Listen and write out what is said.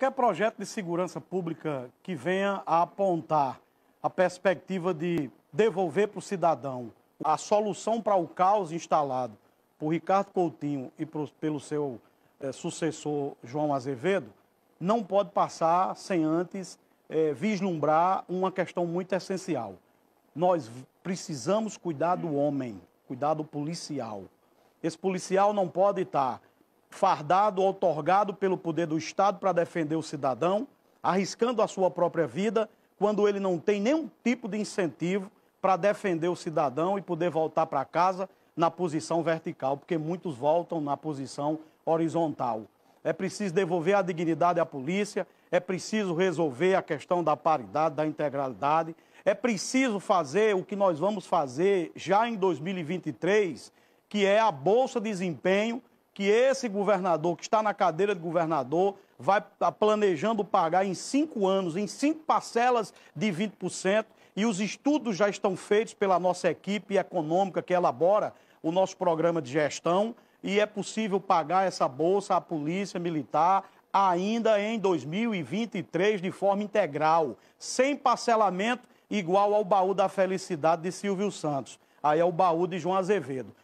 Qualquer projeto de segurança pública que venha a apontar a perspectiva de devolver para o cidadão a solução para o caos instalado por Ricardo Coutinho e pro, pelo seu eh, sucessor João Azevedo, não pode passar sem antes eh, vislumbrar uma questão muito essencial. Nós precisamos cuidar do homem, cuidar do policial. Esse policial não pode estar fardado, otorgado pelo poder do Estado para defender o cidadão, arriscando a sua própria vida, quando ele não tem nenhum tipo de incentivo para defender o cidadão e poder voltar para casa na posição vertical, porque muitos voltam na posição horizontal. É preciso devolver a dignidade à polícia, é preciso resolver a questão da paridade, da integralidade, é preciso fazer o que nós vamos fazer já em 2023, que é a Bolsa de Desempenho que esse governador, que está na cadeira de governador, vai tá planejando pagar em cinco anos, em cinco parcelas de 20%, e os estudos já estão feitos pela nossa equipe econômica que elabora o nosso programa de gestão, e é possível pagar essa bolsa à Polícia Militar ainda em 2023 de forma integral, sem parcelamento igual ao baú da felicidade de Silvio Santos. Aí é o baú de João Azevedo.